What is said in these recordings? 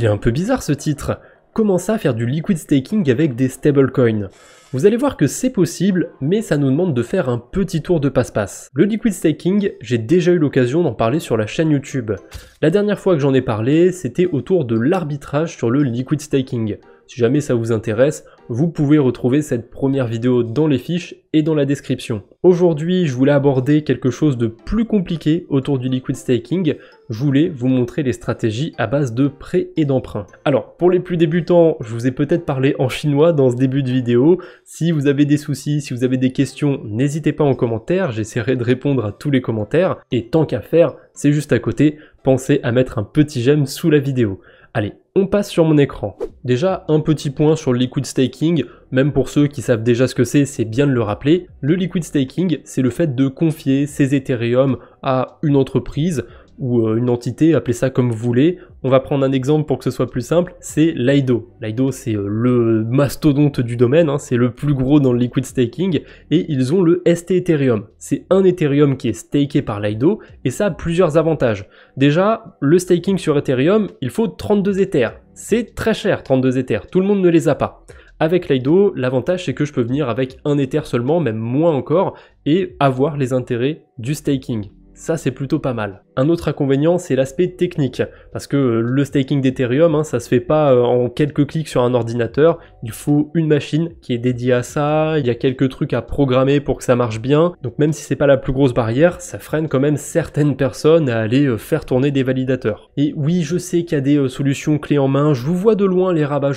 il est un peu bizarre ce titre. Comment ça, faire du liquid staking avec des stablecoins. Vous allez voir que c'est possible, mais ça nous demande de faire un petit tour de passe-passe. Le liquid staking, j'ai déjà eu l'occasion d'en parler sur la chaîne YouTube. La dernière fois que j'en ai parlé, c'était autour de l'arbitrage sur le liquid staking. Si jamais ça vous intéresse, vous pouvez retrouver cette première vidéo dans les fiches et dans la description. Aujourd'hui, je voulais aborder quelque chose de plus compliqué autour du liquid staking. Je voulais vous montrer les stratégies à base de prêts et d'emprunts. Alors, pour les plus débutants, je vous ai peut-être parlé en chinois dans ce début de vidéo. Si vous avez des soucis, si vous avez des questions, n'hésitez pas en commentaire. J'essaierai de répondre à tous les commentaires. Et tant qu'à faire, c'est juste à côté, pensez à mettre un petit j'aime sous la vidéo. Allez, on passe sur mon écran. Déjà, un petit point sur le liquid staking, même pour ceux qui savent déjà ce que c'est, c'est bien de le rappeler. Le liquid staking, c'est le fait de confier ses Ethereum à une entreprise ou euh, une entité, appelez ça comme vous voulez. On va prendre un exemple pour que ce soit plus simple, c'est Lido. Lido c'est euh, le mastodonte du domaine, hein, c'est le plus gros dans le liquid staking, et ils ont le ST Ethereum. C'est un Ethereum qui est staké par Lido, et ça a plusieurs avantages. Déjà, le staking sur Ethereum, il faut 32 Ethers. C'est très cher 32 Ethers, tout le monde ne les a pas. Avec Lido, l'avantage c'est que je peux venir avec un Ether seulement, même moins encore, et avoir les intérêts du staking. Ça, c'est plutôt pas mal. Un autre inconvénient, c'est l'aspect technique, parce que euh, le staking d'Ethereum, hein, ça se fait pas euh, en quelques clics sur un ordinateur, il faut une machine qui est dédiée à ça, il y a quelques trucs à programmer pour que ça marche bien, donc même si c'est pas la plus grosse barrière, ça freine quand même certaines personnes à aller euh, faire tourner des validateurs. Et oui, je sais qu'il y a des solutions clés en main, je vous vois de loin les rabat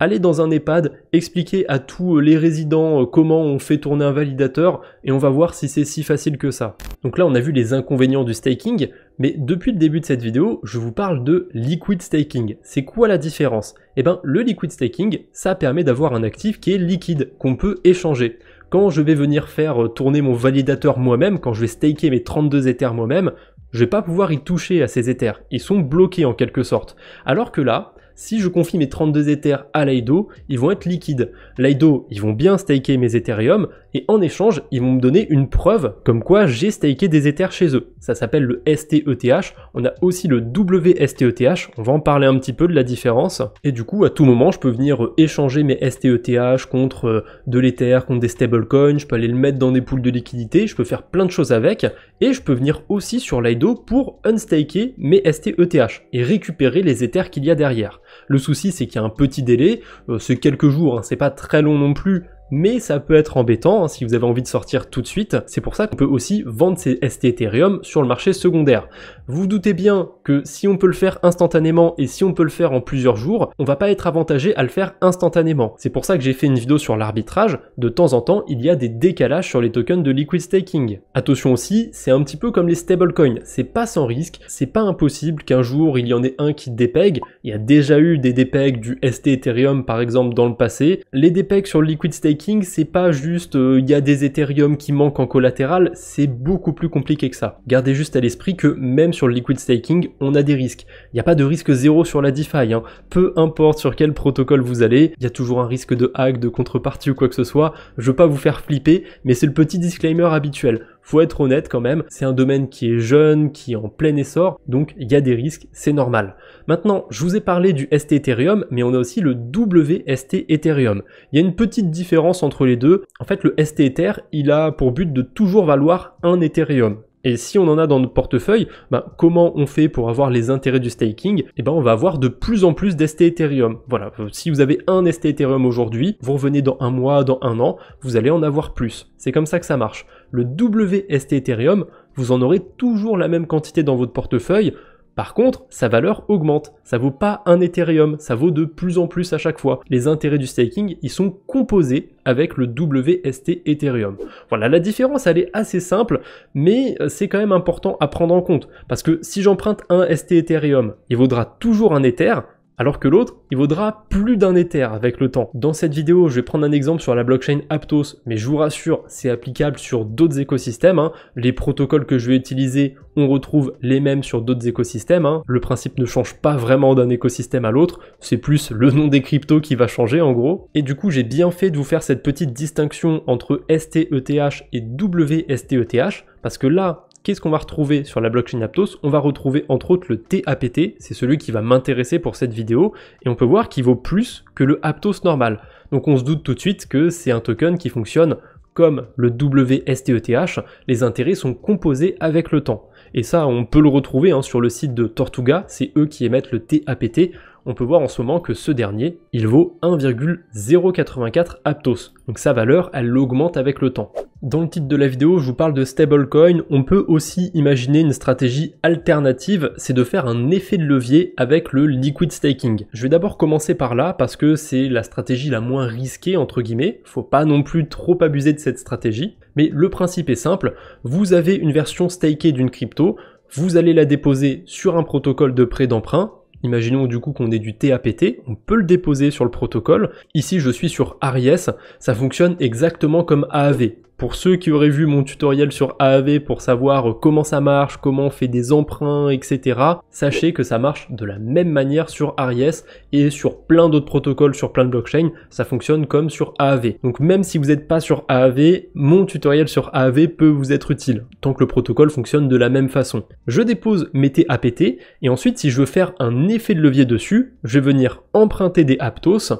aller dans un EHPAD, expliquer à tous euh, les résidents euh, comment on fait tourner un validateur, et on va voir si c'est si facile que ça. Donc là, on a vu les inconvénients du staking, mais depuis le début de cette vidéo, je vous parle de liquid staking. C'est quoi la différence Eh bien, le liquid staking, ça permet d'avoir un actif qui est liquide, qu'on peut échanger. Quand je vais venir faire euh, tourner mon validateur moi-même, quand je vais staker mes 32 Ethers moi-même, je vais pas pouvoir y toucher à ces Ethers. Ils sont bloqués en quelque sorte. Alors que là, si je confie mes 32 Ethers à Lido, ils vont être liquides. Lido, ils vont bien staker mes Ethereum, et en échange, ils vont me donner une preuve comme quoi j'ai staké des Ethers chez eux. Ça s'appelle le STETH, on a aussi le WSTETH, on va en parler un petit peu de la différence. Et du coup, à tout moment, je peux venir euh, échanger mes STETH contre euh, de l'Ether, contre des stablecoins, je peux aller le mettre dans des poules de liquidité, je peux faire plein de choses avec, et je peux venir aussi sur Lido pour unstaker mes STETH et récupérer les Ethers qu'il y a derrière. Le souci, c'est qu'il y a un petit délai, euh, c'est quelques jours, hein, c'est pas très long non plus, mais ça peut être embêtant hein, si vous avez envie de sortir tout de suite. C'est pour ça qu'on peut aussi vendre ces ST Ethereum sur le marché secondaire. Vous, vous doutez bien que si on peut le faire instantanément et si on peut le faire en plusieurs jours, on va pas être avantagé à le faire instantanément. C'est pour ça que j'ai fait une vidéo sur l'arbitrage. De temps en temps, il y a des décalages sur les tokens de liquid staking. Attention aussi, c'est un petit peu comme les stablecoins. C'est pas sans risque, c'est pas impossible qu'un jour il y en ait un qui dépeg. Il y a déjà eu des dépegs du ST Ethereum par exemple dans le passé. Les dépegs sur le liquid staking c'est pas juste euh, il y a des Ethereum qui manquent en collatéral, c'est beaucoup plus compliqué que ça. Gardez juste à l'esprit que même sur le liquid staking, on a des risques. Il n'y a pas de risque zéro sur la DeFi. Hein. Peu importe sur quel protocole vous allez, il y a toujours un risque de hack, de contrepartie ou quoi que ce soit. Je veux pas vous faire flipper, mais c'est le petit disclaimer habituel. Faut être honnête quand même, c'est un domaine qui est jeune, qui est en plein essor, donc il y a des risques, c'est normal. Maintenant, je vous ai parlé du ST Ethereum, mais on a aussi le WST Ethereum. Il y a une petite différence entre les deux. En fait, le ST Ether, il a pour but de toujours valoir un Ethereum. Et si on en a dans notre portefeuille, ben, comment on fait pour avoir les intérêts du staking Eh ben on va avoir de plus en plus d'ST Ethereum. Voilà, euh, si vous avez un ST Ethereum aujourd'hui, vous revenez dans un mois, dans un an, vous allez en avoir plus. C'est comme ça que ça marche le WST Ethereum, vous en aurez toujours la même quantité dans votre portefeuille. Par contre, sa valeur augmente. Ça vaut pas un Ethereum, ça vaut de plus en plus à chaque fois. Les intérêts du staking, ils sont composés avec le WST Ethereum. Voilà, la différence, elle est assez simple, mais euh, c'est quand même important à prendre en compte. Parce que si j'emprunte un ST Ethereum, il vaudra toujours un Ether, alors que l'autre, il vaudra plus d'un éther avec le temps. Dans cette vidéo, je vais prendre un exemple sur la blockchain Aptos, mais je vous rassure, c'est applicable sur d'autres écosystèmes. Hein. Les protocoles que je vais utiliser, on retrouve les mêmes sur d'autres écosystèmes. Hein. Le principe ne change pas vraiment d'un écosystème à l'autre, c'est plus le nom des cryptos qui va changer en gros. Et du coup, j'ai bien fait de vous faire cette petite distinction entre STETH et WSTETH, parce que là, Qu'est-ce qu'on va retrouver sur la blockchain Aptos On va retrouver entre autres le TAPT, c'est celui qui va m'intéresser pour cette vidéo, et on peut voir qu'il vaut plus que le Aptos normal. Donc on se doute tout de suite que c'est un token qui fonctionne comme le WSTETH, les intérêts sont composés avec le temps. Et ça, on peut le retrouver hein, sur le site de Tortuga, c'est eux qui émettent le TAPT, on peut voir en ce moment que ce dernier, il vaut 1,084 Aptos, donc sa valeur, elle augmente avec le temps. Dans le titre de la vidéo, je vous parle de stablecoin, on peut aussi imaginer une stratégie alternative, c'est de faire un effet de levier avec le liquid staking. Je vais d'abord commencer par là parce que c'est la stratégie la moins risquée entre guillemets, faut pas non plus trop abuser de cette stratégie, mais le principe est simple, vous avez une version stakée d'une crypto, vous allez la déposer sur un protocole de prêt d'emprunt Imaginons du coup qu'on ait du TAPT, on peut le déposer sur le protocole. Ici, je suis sur Aries, ça fonctionne exactement comme AAV. Pour ceux qui auraient vu mon tutoriel sur AAV pour savoir comment ça marche, comment on fait des emprunts, etc., sachez que ça marche de la même manière sur ARIES et sur plein d'autres protocoles, sur plein de blockchains, ça fonctionne comme sur AAV. Donc même si vous n'êtes pas sur AAV, mon tutoriel sur AAV peut vous être utile, tant que le protocole fonctionne de la même façon. Je dépose mes TAPT, et ensuite si je veux faire un effet de levier dessus, je vais venir emprunter des Aptos,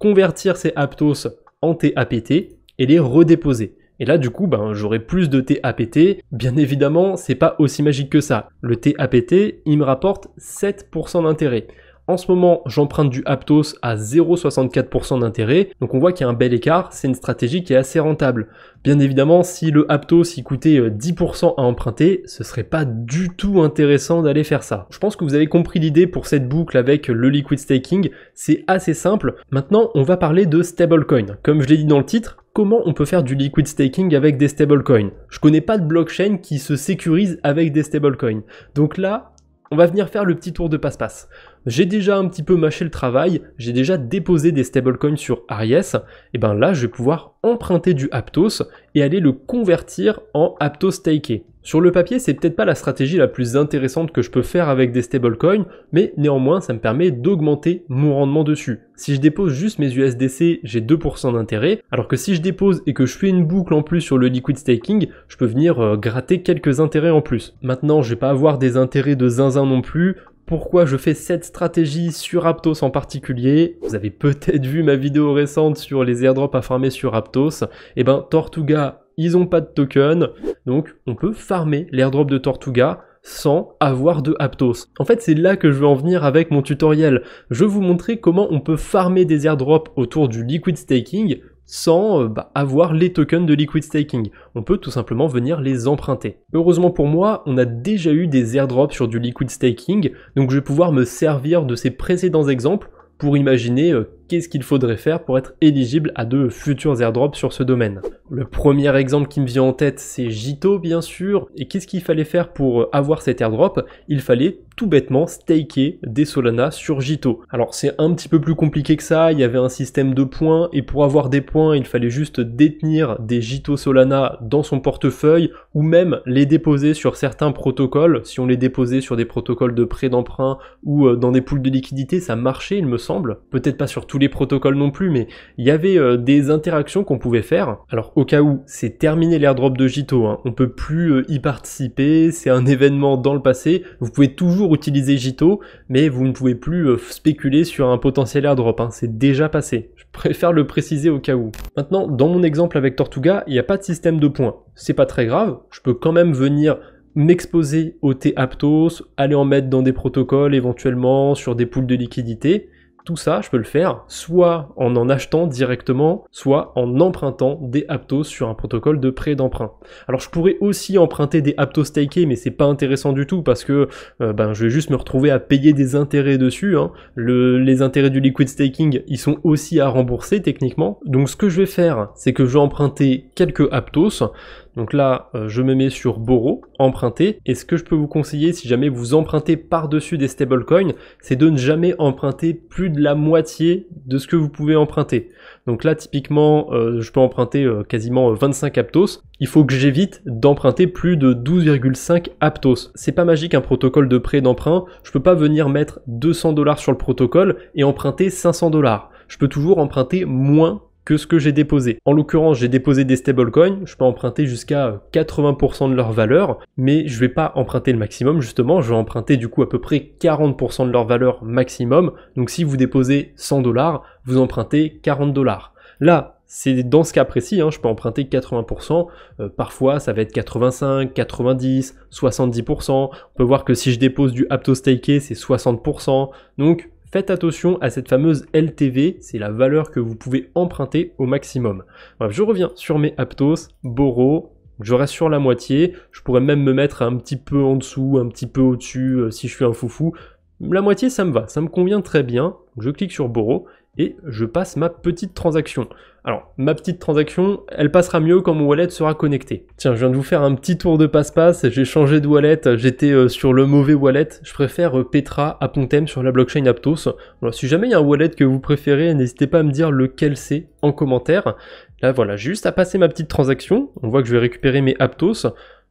convertir ces Aptos en TAPT, et les redéposer. Et là, du coup, ben, j'aurai plus de TAPT. Bien évidemment, c'est pas aussi magique que ça. Le TAPT, il me rapporte 7% d'intérêt. En ce moment, j'emprunte du Aptos à 0,64% d'intérêt. Donc on voit qu'il y a un bel écart. C'est une stratégie qui est assez rentable. Bien évidemment, si le Aptos coûtait 10% euh, à emprunter, ce serait pas du tout intéressant d'aller faire ça. Je pense que vous avez compris l'idée pour cette boucle avec le liquid staking. C'est assez simple. Maintenant, on va parler de stablecoin. Comme je l'ai dit dans le titre, comment on peut faire du liquid staking avec des stablecoins. Je connais pas de blockchain qui se sécurise avec des stablecoins. Donc là, on va venir faire le petit tour de passe-passe j'ai déjà un petit peu mâché le travail, j'ai déjà déposé des stablecoins sur Aries, et ben là je vais pouvoir emprunter du Aptos et aller le convertir en Aptos staked. Sur le papier, c'est peut-être pas la stratégie la plus intéressante que je peux faire avec des stablecoins, mais néanmoins, ça me permet d'augmenter mon rendement dessus. Si je dépose juste mes USDC, j'ai 2% d'intérêt, alors que si je dépose et que je fais une boucle en plus sur le liquid staking, je peux venir euh, gratter quelques intérêts en plus. Maintenant, je vais pas avoir des intérêts de zinzin non plus, pourquoi je fais cette stratégie sur Aptos en particulier. Vous avez peut-être vu ma vidéo récente sur les airdrops à farmer sur Aptos. Eh ben, Tortuga, ils ont pas de token, donc on peut farmer l'airdrop de Tortuga sans avoir de Aptos. En fait, c'est là que je veux en venir avec mon tutoriel. Je vais vous montrer comment on peut farmer des airdrops autour du liquid staking sans euh, bah, avoir les tokens de liquid staking. On peut tout simplement venir les emprunter. Heureusement pour moi, on a déjà eu des airdrops sur du liquid staking, donc je vais pouvoir me servir de ces précédents exemples pour imaginer euh, qu'est-ce qu'il faudrait faire pour être éligible à de futurs airdrops sur ce domaine. Le premier exemple qui me vient en tête, c'est Jito bien sûr. Et qu'est-ce qu'il fallait faire pour avoir cet airdrop Il fallait tout bêtement staker des Solana sur Jito. Alors c'est un petit peu plus compliqué que ça, il y avait un système de points et pour avoir des points, il fallait juste détenir des Jito Solana dans son portefeuille ou même les déposer sur certains protocoles. Si on les déposait sur des protocoles de prêt d'emprunt ou euh, dans des poules de liquidité, ça marchait il me semble. Peut-être pas sur tous les les protocoles non plus, mais il y avait euh, des interactions qu'on pouvait faire. Alors au cas où, c'est terminé l'airdrop de Jito, hein, on peut plus euh, y participer, c'est un événement dans le passé, vous pouvez toujours utiliser Jito, mais vous ne pouvez plus euh, spéculer sur un potentiel airdrop, hein, c'est déjà passé. Je préfère le préciser au cas où. Maintenant, dans mon exemple avec Tortuga, il n'y a pas de système de points. C'est pas très grave, je peux quand même venir m'exposer au T-Aptos, aller en mettre dans des protocoles éventuellement, sur des poules de liquidité, tout ça, je peux le faire soit en en achetant directement, soit en empruntant des Aptos sur un protocole de prêt d'emprunt. Alors je pourrais aussi emprunter des Aptos stakés, mais c'est pas intéressant du tout parce que euh, ben, je vais juste me retrouver à payer des intérêts dessus. Hein. Le, les intérêts du liquid staking, ils sont aussi à rembourser techniquement. Donc ce que je vais faire, c'est que je vais emprunter quelques Aptos. Donc là, euh, je me mets sur Boro, emprunter. Et ce que je peux vous conseiller, si jamais vous empruntez par-dessus des stablecoins, c'est de ne jamais emprunter plus la moitié de ce que vous pouvez emprunter. Donc là, typiquement, euh, je peux emprunter euh, quasiment 25 euh, Aptos. Il faut que j'évite d'emprunter plus de 12,5 Aptos. C'est pas magique un protocole de prêt d'emprunt. Je peux pas venir mettre 200 dollars sur le protocole et emprunter 500 dollars. Je peux toujours emprunter moins que ce que j'ai déposé. En l'occurrence, j'ai déposé des stablecoins, je peux emprunter jusqu'à 80% euh, de leur valeur, mais je ne vais pas emprunter le maximum justement, je vais emprunter du coup à peu près 40% de leur valeur maximum. Donc si vous déposez 100 dollars, vous empruntez 40 dollars. Là, c'est dans ce cas précis, hein, je peux emprunter 80%, euh, parfois ça va être 85, 90, 70%. On peut voir que si je dépose du apto Staked, c'est 60%. Donc Faites attention à cette fameuse LTV, c'est la valeur que vous pouvez emprunter au maximum. Bref, je reviens sur mes Aptos, Boro, je reste sur la moitié, je pourrais même me mettre un petit peu en dessous, un petit peu au-dessus euh, si je suis un foufou. La moitié, ça me va, ça me convient très bien. je clique sur Boro et je passe ma petite transaction. Alors, ma petite transaction, elle passera mieux quand mon wallet sera connecté. Tiens, je viens de vous faire un petit tour de passe-passe, j'ai changé de wallet, j'étais euh, sur le mauvais wallet, je préfère euh, Petra Pontem sur la blockchain Aptos. si jamais il y a un wallet que vous préférez, n'hésitez pas à me dire lequel c'est en commentaire. Là, voilà, juste à passer ma petite transaction, on voit que je vais récupérer mes Aptos.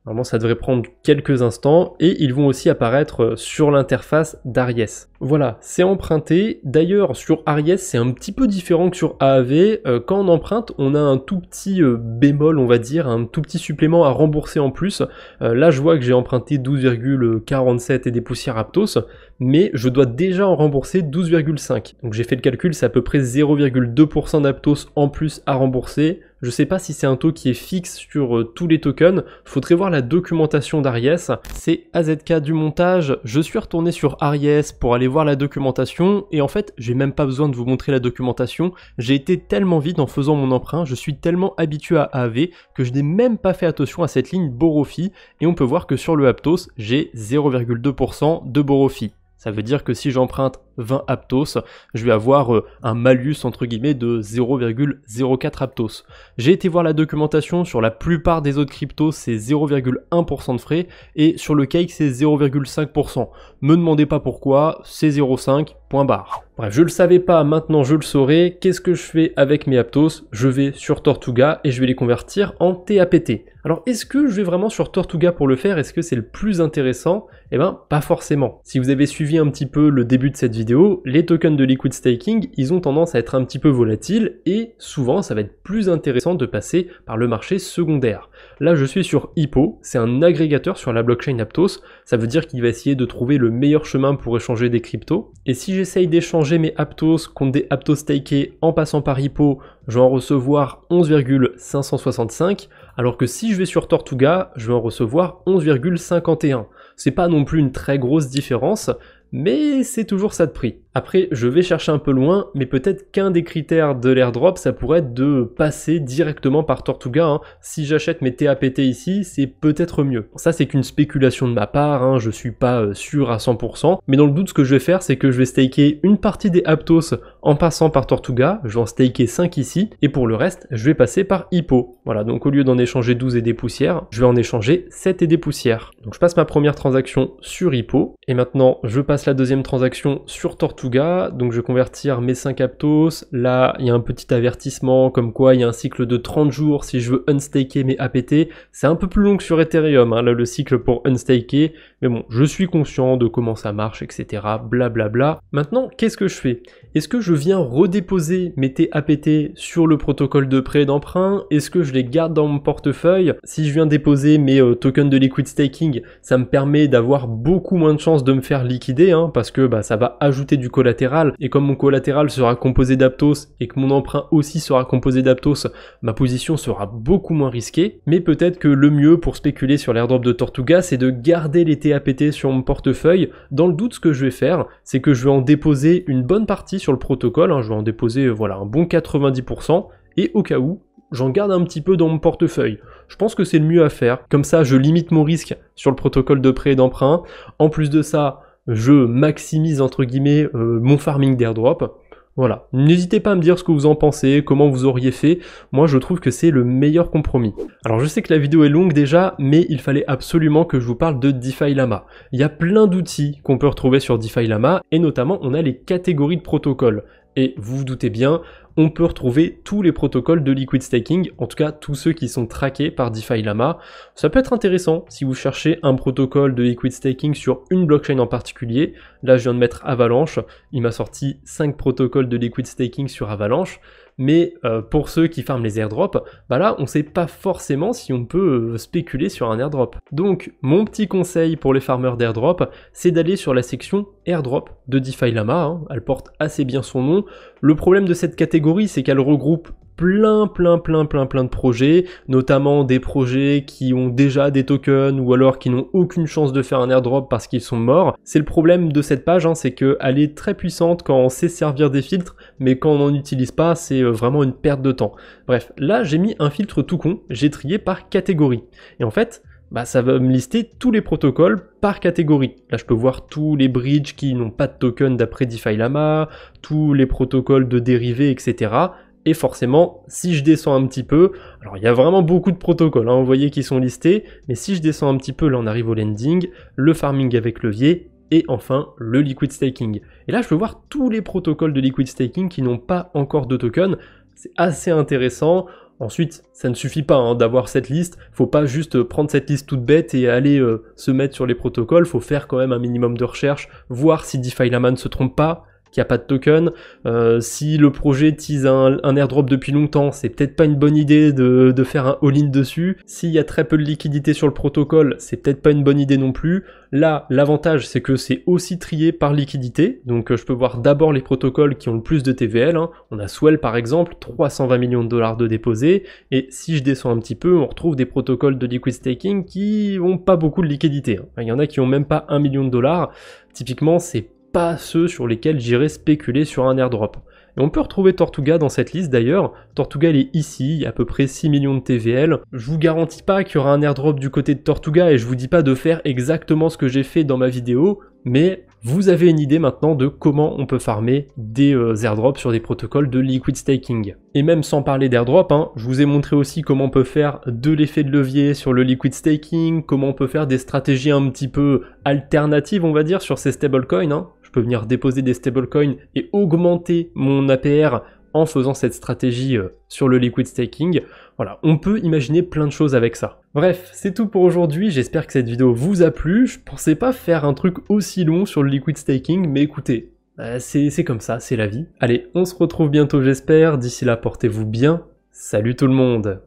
Normalement, ça devrait prendre quelques instants et ils vont aussi apparaître euh, sur l'interface d'Aries. Voilà, c'est emprunté. D'ailleurs, sur Aries, c'est un petit peu différent que sur AAV. Euh, quand on emprunte, on a un tout petit euh, bémol, on va dire, un tout petit supplément à rembourser en plus. Là, je vois que j'ai emprunté 12,47 et des poussières Aptos, mais je dois déjà en rembourser 12,5. Donc j'ai fait le calcul, c'est à peu près 0,2% d'Aptos en plus à rembourser je sais pas si c'est un taux qui est fixe sur euh, tous les tokens, faudrait voir la documentation d'Aries. C'est AZK du montage, je suis retourné sur Aries pour aller voir la documentation et en fait j'ai même pas besoin de vous montrer la documentation, j'ai été tellement vite en faisant mon emprunt, je suis tellement habitué à AV que je n'ai même pas fait attention à cette ligne Borofi et on peut voir que sur le Aptos j'ai 0,2% de Borofi. Ça veut dire que si j'emprunte 20 Aptos, je vais avoir euh, un malus entre guillemets de 0,04 Aptos. J'ai été voir la documentation, sur la plupart des autres cryptos c'est 0,1% de frais et sur le cake c'est 0,5%. Me demandez pas pourquoi, c'est 0,5, point barre. Bref, je le savais pas, maintenant je le saurai. Qu'est-ce que je fais avec mes Aptos Je vais sur Tortuga et je vais les convertir en TAPT. Alors est-ce que je vais vraiment sur Tortuga pour le faire Est-ce que c'est le plus intéressant Eh bien, pas forcément. Si vous avez suivi un petit peu le début de cette vidéo, les tokens de Liquid Staking, ils ont tendance à être un petit peu volatiles et souvent ça va être plus intéressant de passer par le marché secondaire. Là, je suis sur Hippo, c'est un agrégateur sur la blockchain Aptos. Ça veut dire qu'il va essayer de trouver le meilleur chemin pour échanger des cryptos. Et si j'essaye d'échanger mes Aptos contre des Aptos stakés en passant par Hippo, je vais en recevoir 11,565, alors que si je vais sur Tortuga, je vais en recevoir 11,51. C'est pas non plus une très grosse différence, mais c'est toujours ça de prix. Après, je vais chercher un peu loin, mais peut-être qu'un des critères de l'airdrop, ça pourrait être de passer directement par Tortuga. Hein. Si j'achète mes TAPT ici, c'est peut-être mieux. Ça, c'est qu'une spéculation de ma part, Je hein, je suis pas euh, sûr à 100%, mais dans le doute, ce que je vais faire, c'est que je vais staker une partie des Aptos en passant par Tortuga, je vais en staker 5 ici, et pour le reste, je vais passer par Hippo. Voilà, donc au lieu d'en échanger 12 et des poussières, je vais en échanger 7 et des poussières. Donc je passe ma première transaction sur Hippo, et maintenant, je passe la deuxième transaction sur Tortuga donc je vais convertir mes 5 Aptos, là il y a un petit avertissement comme quoi il y a un cycle de 30 jours si je veux unstaker mes APT, c'est un peu plus long que sur Ethereum, hein, là le cycle pour unstaker, mais bon, je suis conscient de comment ça marche, etc. blablabla. Bla bla. Maintenant, qu'est-ce que je fais Est-ce que je viens redéposer mes TAPT sur le protocole de prêt d'emprunt Est-ce que je les garde dans mon portefeuille Si je viens déposer mes euh, tokens de liquid staking, ça me permet d'avoir beaucoup moins de chances de me faire liquider, hein, parce que bah, ça va ajouter du collatéral. Et comme mon collatéral sera composé d'Aptos et que mon emprunt aussi sera composé d'Aptos, ma position sera beaucoup moins risquée. Mais peut-être que le mieux pour spéculer sur l'airdrop de Tortuga, c'est de garder les TAPT sur mon portefeuille. Dans le doute, ce que je vais faire, c'est que je vais en déposer une bonne partie sur le protocole. Hein. je vais en déposer euh, voilà, un bon 90%. Et au cas où, j'en garde un petit peu dans mon portefeuille. Je pense que c'est le mieux à faire. Comme ça, je limite mon risque sur le protocole de prêt et d'emprunt. En plus de ça, je maximise entre guillemets euh, mon farming d'airdrop. Voilà, n'hésitez pas à me dire ce que vous en pensez, comment vous auriez fait, moi je trouve que c'est le meilleur compromis. Alors je sais que la vidéo est longue déjà, mais il fallait absolument que je vous parle de DeFi Lama. Il y a plein d'outils qu'on peut retrouver sur DeFi Lama, et notamment on a les catégories de protocoles. Et vous vous doutez bien, on peut retrouver tous les protocoles de liquid staking, en tout cas tous ceux qui sont traqués par DeFi Lama. Ça peut être intéressant si vous cherchez un protocole de liquid staking sur une blockchain en particulier. Là, je viens de mettre Avalanche, il m'a sorti 5 protocoles de liquid staking sur Avalanche mais euh, pour ceux qui farment les airdrops, bah là on sait pas forcément si on peut euh, spéculer sur un airdrop. Donc mon petit conseil pour les farmers d'airdrop, c'est d'aller sur la section airdrop de DeFi Lama, hein. elle porte assez bien son nom. Le problème de cette catégorie c'est qu'elle regroupe plein plein plein plein plein de projets, notamment des projets qui ont déjà des tokens ou alors qui n'ont aucune chance de faire un airdrop parce qu'ils sont morts. C'est le problème de cette page, hein, c'est qu'elle est très puissante quand on sait servir des filtres, mais quand on n'en utilise pas, c'est euh, vraiment une perte de temps. Bref, là j'ai mis un filtre tout con, j'ai trié par catégorie. Et en fait, bah, ça va me lister tous les protocoles par catégorie. Là, je peux voir tous les bridges qui n'ont pas de token d'après DeFi Lama, tous les protocoles de dérivés, etc. Et forcément, si je descends un petit peu, alors il y a vraiment beaucoup de protocoles, hein, vous voyez qui sont listés, mais si je descends un petit peu, là on arrive au landing, le farming avec levier, et enfin le liquid staking. Et là je peux voir tous les protocoles de liquid staking qui n'ont pas encore de token, c'est assez intéressant. Ensuite, ça ne suffit pas hein, d'avoir cette liste, faut pas juste euh, prendre cette liste toute bête et aller euh, se mettre sur les protocoles, faut faire quand même un minimum de recherche, voir si DeFi ne se trompe pas, qu'il a pas de token. Euh, si le projet tease un, airdrop depuis longtemps, c'est peut-être pas une bonne idée de, faire un all-in dessus. S'il y a très peu de liquidité sur le protocole, c'est peut-être pas une bonne idée non plus. Là, l'avantage, c'est que c'est aussi trié par liquidité. Donc, euh, je peux voir d'abord les protocoles qui ont le plus de TVL. Hein. On a Swell, par exemple, 320 millions de dollars de déposés. Et si je descends un petit peu, on retrouve des protocoles de liquid staking qui ont pas beaucoup de liquidité. Hein. Il y en a qui ont même pas 1 million de dollars. Typiquement, c'est pas ceux sur lesquels j'irai spéculer sur un airdrop. Et on peut retrouver Tortuga dans cette liste d'ailleurs. Tortuga est ici, il y a à peu près 6 millions de TVL. Je vous garantis pas qu'il y aura un airdrop du côté de Tortuga et je vous dis pas de faire exactement ce que j'ai fait dans ma vidéo, mais vous avez une idée maintenant de comment on peut farmer des euh, airdrops sur des protocoles de liquid staking. Et même sans parler d'airdrop, hein, je vous ai montré aussi comment on peut faire de l'effet de levier sur le liquid staking, comment on peut faire des stratégies un petit peu alternatives on va dire sur ces stablecoins, hein je peux venir déposer des stablecoins et augmenter mon APR en faisant cette stratégie euh, sur le liquid staking. Voilà, on peut imaginer plein de choses avec ça. Bref, c'est tout pour aujourd'hui, j'espère que cette vidéo vous a plu. Je pensais pas faire un truc aussi long sur le liquid staking, mais écoutez, bah, c'est comme ça, c'est la vie. Allez, on se retrouve bientôt j'espère, d'ici là portez-vous bien, salut tout le monde